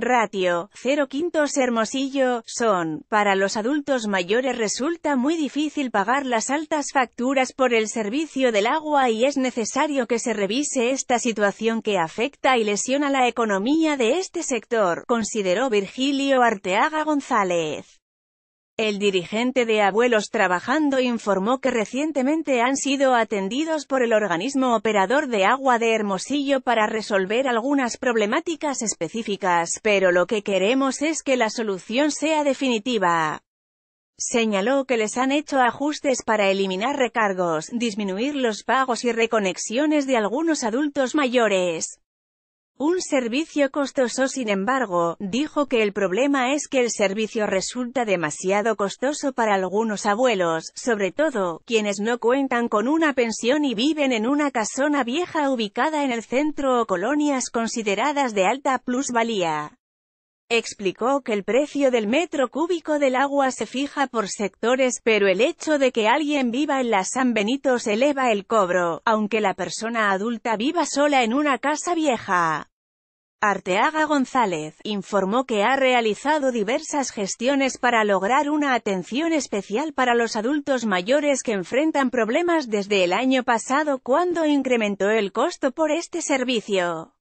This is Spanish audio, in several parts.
Ratio, cero quintos Hermosillo, son, para los adultos mayores resulta muy difícil pagar las altas facturas por el servicio del agua y es necesario que se revise esta situación que afecta y lesiona la economía de este sector, consideró Virgilio Arteaga González. El dirigente de Abuelos Trabajando informó que recientemente han sido atendidos por el organismo operador de agua de Hermosillo para resolver algunas problemáticas específicas, pero lo que queremos es que la solución sea definitiva. Señaló que les han hecho ajustes para eliminar recargos, disminuir los pagos y reconexiones de algunos adultos mayores. Un servicio costoso sin embargo, dijo que el problema es que el servicio resulta demasiado costoso para algunos abuelos, sobre todo, quienes no cuentan con una pensión y viven en una casona vieja ubicada en el centro o colonias consideradas de alta plusvalía. Explicó que el precio del metro cúbico del agua se fija por sectores, pero el hecho de que alguien viva en la San Benito se eleva el cobro, aunque la persona adulta viva sola en una casa vieja. Arteaga González, informó que ha realizado diversas gestiones para lograr una atención especial para los adultos mayores que enfrentan problemas desde el año pasado cuando incrementó el costo por este servicio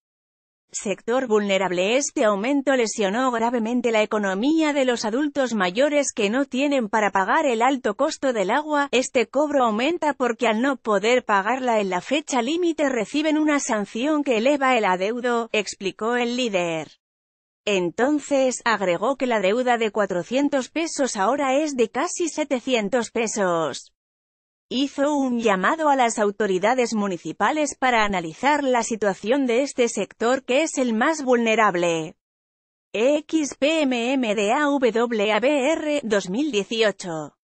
sector vulnerable. Este aumento lesionó gravemente la economía de los adultos mayores que no tienen para pagar el alto costo del agua. Este cobro aumenta porque al no poder pagarla en la fecha límite reciben una sanción que eleva el adeudo, explicó el líder. Entonces, agregó que la deuda de 400 pesos ahora es de casi 700 pesos hizo un llamado a las autoridades municipales para analizar la situación de este sector que es el más vulnerable. XPMMDAWABR 2018